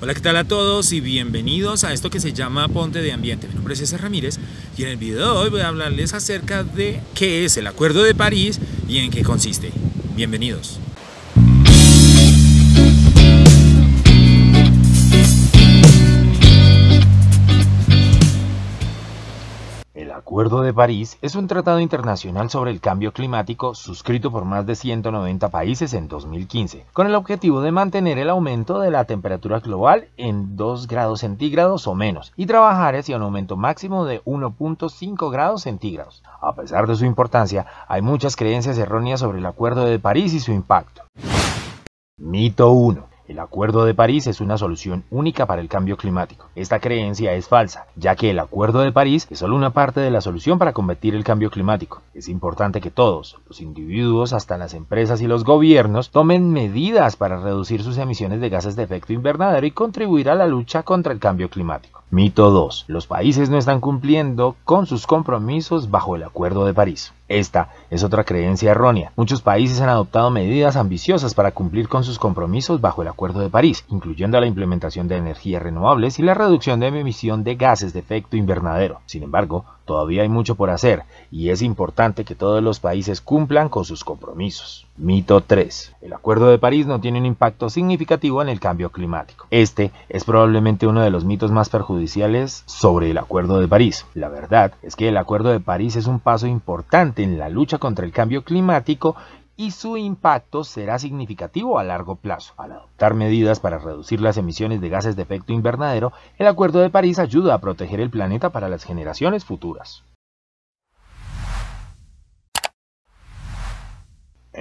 Hola, ¿qué tal a todos y bienvenidos a esto que se llama Ponte de Ambiente? Mi nombre es César Ramírez y en el video de hoy voy a hablarles acerca de qué es el Acuerdo de París y en qué consiste. Bienvenidos. El Acuerdo de París es un tratado internacional sobre el cambio climático suscrito por más de 190 países en 2015, con el objetivo de mantener el aumento de la temperatura global en 2 grados centígrados o menos y trabajar hacia un aumento máximo de 1.5 grados centígrados. A pesar de su importancia, hay muchas creencias erróneas sobre el Acuerdo de París y su impacto. Mito 1. El Acuerdo de París es una solución única para el cambio climático. Esta creencia es falsa, ya que el Acuerdo de París es solo una parte de la solución para combatir el cambio climático. Es importante que todos, los individuos, hasta las empresas y los gobiernos, tomen medidas para reducir sus emisiones de gases de efecto invernadero y contribuir a la lucha contra el cambio climático. Mito 2. Los países no están cumpliendo con sus compromisos bajo el Acuerdo de París. Esta es otra creencia errónea. Muchos países han adoptado medidas ambiciosas para cumplir con sus compromisos bajo el Acuerdo de París, incluyendo la implementación de energías renovables y la reducción de emisión de gases de efecto invernadero. Sin embargo, Todavía hay mucho por hacer y es importante que todos los países cumplan con sus compromisos. Mito 3. El Acuerdo de París no tiene un impacto significativo en el cambio climático. Este es probablemente uno de los mitos más perjudiciales sobre el Acuerdo de París. La verdad es que el Acuerdo de París es un paso importante en la lucha contra el cambio climático y su impacto será significativo a largo plazo. Al adoptar medidas para reducir las emisiones de gases de efecto invernadero, el Acuerdo de París ayuda a proteger el planeta para las generaciones futuras.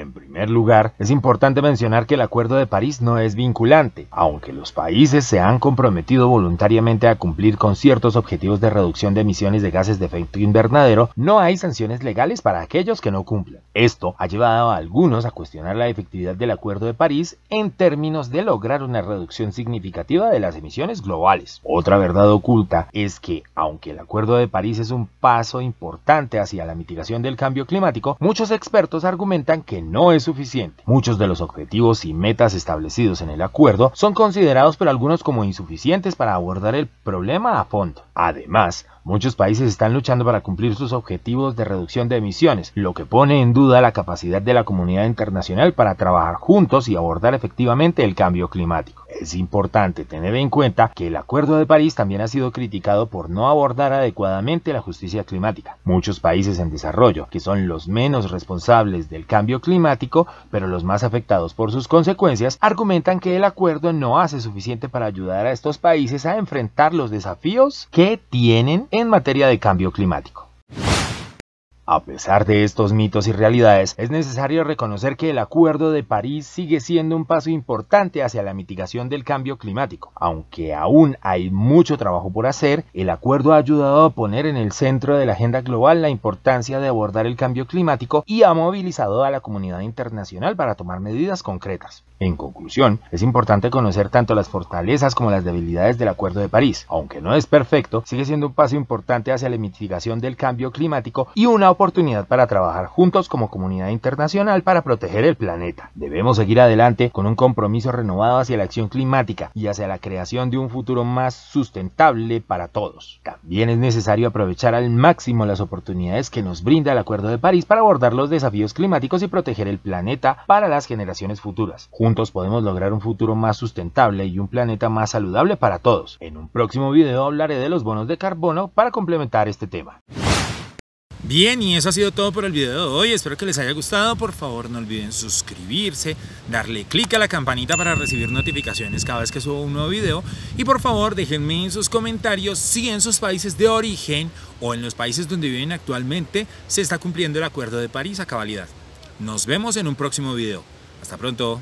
En primer lugar, es importante mencionar que el Acuerdo de París no es vinculante, aunque los países se han comprometido voluntariamente a cumplir con ciertos objetivos de reducción de emisiones de gases de efecto invernadero, no hay sanciones legales para aquellos que no cumplan. Esto ha llevado a algunos a cuestionar la efectividad del Acuerdo de París en términos de lograr una reducción significativa de las emisiones globales. Otra verdad oculta es que, aunque el Acuerdo de París es un paso importante hacia la mitigación del cambio climático, muchos expertos argumentan que no no es suficiente. Muchos de los objetivos y metas establecidos en el acuerdo son considerados por algunos como insuficientes para abordar el problema a fondo. Además, muchos países están luchando para cumplir sus objetivos de reducción de emisiones, lo que pone en duda la capacidad de la comunidad internacional para trabajar juntos y abordar efectivamente el cambio climático. Es importante tener en cuenta que el Acuerdo de París también ha sido criticado por no abordar adecuadamente la justicia climática. Muchos países en desarrollo, que son los menos responsables del cambio climático, pero los más afectados por sus consecuencias, argumentan que el acuerdo no hace suficiente para ayudar a estos países a enfrentar los desafíos que tienen en materia de cambio climático. A pesar de estos mitos y realidades, es necesario reconocer que el Acuerdo de París sigue siendo un paso importante hacia la mitigación del cambio climático. Aunque aún hay mucho trabajo por hacer, el acuerdo ha ayudado a poner en el centro de la agenda global la importancia de abordar el cambio climático y ha movilizado a la comunidad internacional para tomar medidas concretas. En conclusión, es importante conocer tanto las fortalezas como las debilidades del Acuerdo de París. Aunque no es perfecto, sigue siendo un paso importante hacia la mitigación del cambio climático y una oportunidad para trabajar juntos como comunidad internacional para proteger el planeta. Debemos seguir adelante con un compromiso renovado hacia la acción climática y hacia la creación de un futuro más sustentable para todos. También es necesario aprovechar al máximo las oportunidades que nos brinda el Acuerdo de París para abordar los desafíos climáticos y proteger el planeta para las generaciones futuras. Juntos podemos lograr un futuro más sustentable y un planeta más saludable para todos. En un próximo video hablaré de los bonos de carbono para complementar este tema. Bien, y eso ha sido todo por el video de hoy. Espero que les haya gustado. Por favor, no olviden suscribirse, darle clic a la campanita para recibir notificaciones cada vez que subo un nuevo video. Y por favor, déjenme en sus comentarios si en sus países de origen o en los países donde viven actualmente se está cumpliendo el Acuerdo de París a cabalidad. Nos vemos en un próximo video. Hasta pronto.